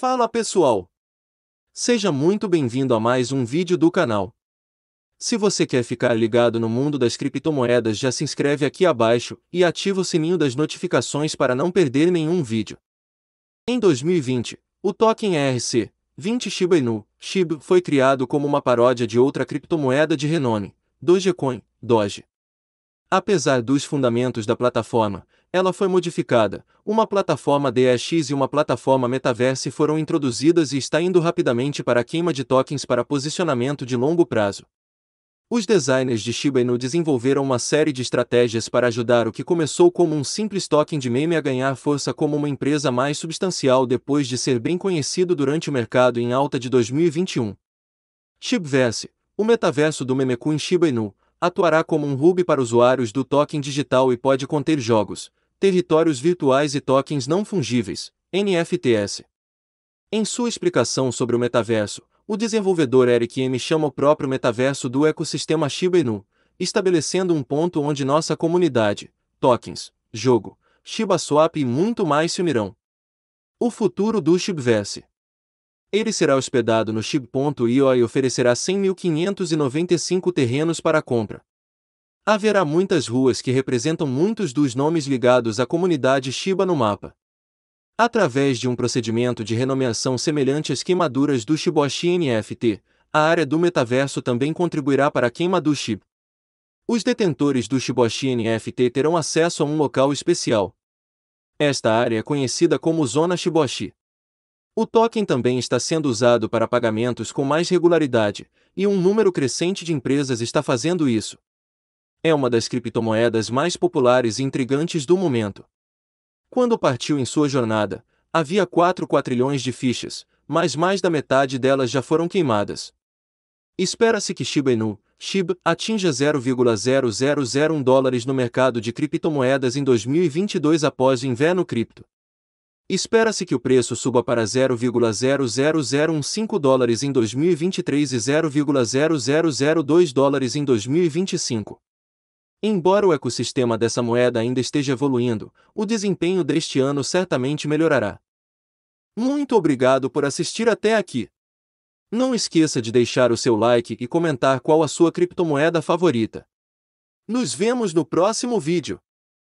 Fala pessoal! Seja muito bem-vindo a mais um vídeo do canal. Se você quer ficar ligado no mundo das criptomoedas já se inscreve aqui abaixo e ativa o sininho das notificações para não perder nenhum vídeo. Em 2020, o token ERC-20 Shiba Inu, SHIB, foi criado como uma paródia de outra criptomoeda de renome, Dogecoin, Doge. Apesar dos fundamentos da plataforma, ela foi modificada. Uma plataforma DEX e uma plataforma Metaverse foram introduzidas e está indo rapidamente para a queima de tokens para posicionamento de longo prazo. Os designers de Shiba Inu desenvolveram uma série de estratégias para ajudar o que começou como um simples token de meme a ganhar força como uma empresa mais substancial depois de ser bem conhecido durante o mercado em alta de 2021. Shibverse, o metaverso do memecoin Shiba Inu, atuará como um hub para usuários do token digital e pode conter jogos, territórios virtuais e tokens não fungíveis, NFTs. Em sua explicação sobre o metaverso, o desenvolvedor Eric M chama o próprio metaverso do ecossistema Shiba Inu, estabelecendo um ponto onde nossa comunidade, tokens, jogo, Shiba Swap e muito mais se unirão. O futuro do Shibverse ele será hospedado no SHIB.io e oferecerá 100.595 terrenos para compra. Haverá muitas ruas que representam muitos dos nomes ligados à comunidade Shiba no mapa. Através de um procedimento de renomeação semelhante às queimaduras do Shiboshi NFT, a área do metaverso também contribuirá para a queima do Shib. Os detentores do Shiboshi NFT terão acesso a um local especial. Esta área é conhecida como Zona Shiboshi. O token também está sendo usado para pagamentos com mais regularidade, e um número crescente de empresas está fazendo isso. É uma das criptomoedas mais populares e intrigantes do momento. Quando partiu em sua jornada, havia 4 quatrilhões de fichas, mas mais da metade delas já foram queimadas. Espera-se que Shiba Inu, SHIB, atinja 0,0001 dólares no mercado de criptomoedas em 2022 após o inverno cripto. Espera-se que o preço suba para 0,00015 dólares em 2023 e 0,0002 dólares em 2025. Embora o ecossistema dessa moeda ainda esteja evoluindo, o desempenho deste ano certamente melhorará. Muito obrigado por assistir até aqui. Não esqueça de deixar o seu like e comentar qual a sua criptomoeda favorita. Nos vemos no próximo vídeo.